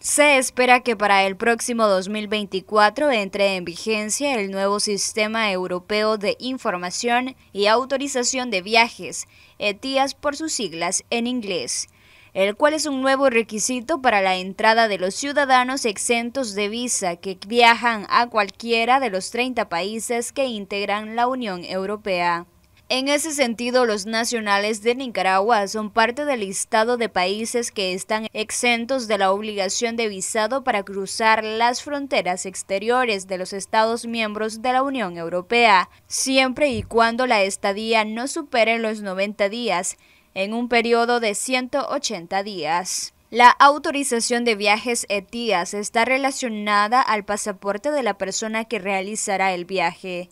Se espera que para el próximo 2024 entre en vigencia el nuevo Sistema Europeo de Información y Autorización de Viajes, ETIAS por sus siglas en inglés, el cual es un nuevo requisito para la entrada de los ciudadanos exentos de visa que viajan a cualquiera de los 30 países que integran la Unión Europea. En ese sentido, los nacionales de Nicaragua son parte del listado de países que están exentos de la obligación de visado para cruzar las fronteras exteriores de los Estados miembros de la Unión Europea, siempre y cuando la estadía no supere los 90 días, en un periodo de 180 días. La autorización de viajes ETIAS está relacionada al pasaporte de la persona que realizará el viaje.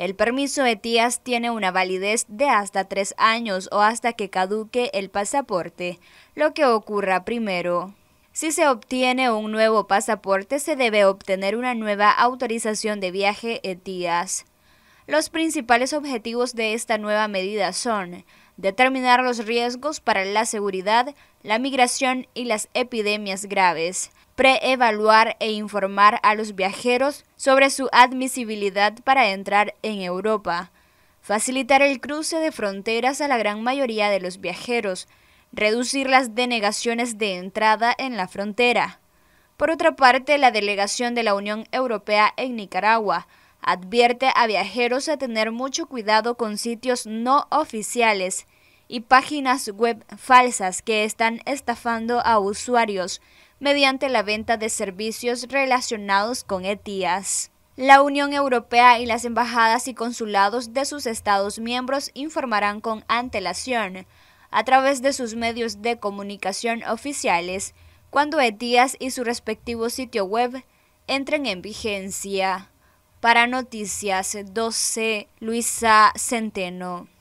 El permiso ETIAS tiene una validez de hasta tres años o hasta que caduque el pasaporte, lo que ocurra primero. Si se obtiene un nuevo pasaporte, se debe obtener una nueva autorización de viaje ETIAS. Los principales objetivos de esta nueva medida son determinar los riesgos para la seguridad, la migración y las epidemias graves pre-evaluar e informar a los viajeros sobre su admisibilidad para entrar en Europa, facilitar el cruce de fronteras a la gran mayoría de los viajeros, reducir las denegaciones de entrada en la frontera. Por otra parte, la delegación de la Unión Europea en Nicaragua advierte a viajeros a tener mucho cuidado con sitios no oficiales y páginas web falsas que están estafando a usuarios mediante la venta de servicios relacionados con ETIAS. La Unión Europea y las embajadas y consulados de sus Estados miembros informarán con antelación, a través de sus medios de comunicación oficiales, cuando ETIAS y su respectivo sitio web entren en vigencia. Para Noticias 12, Luisa Centeno.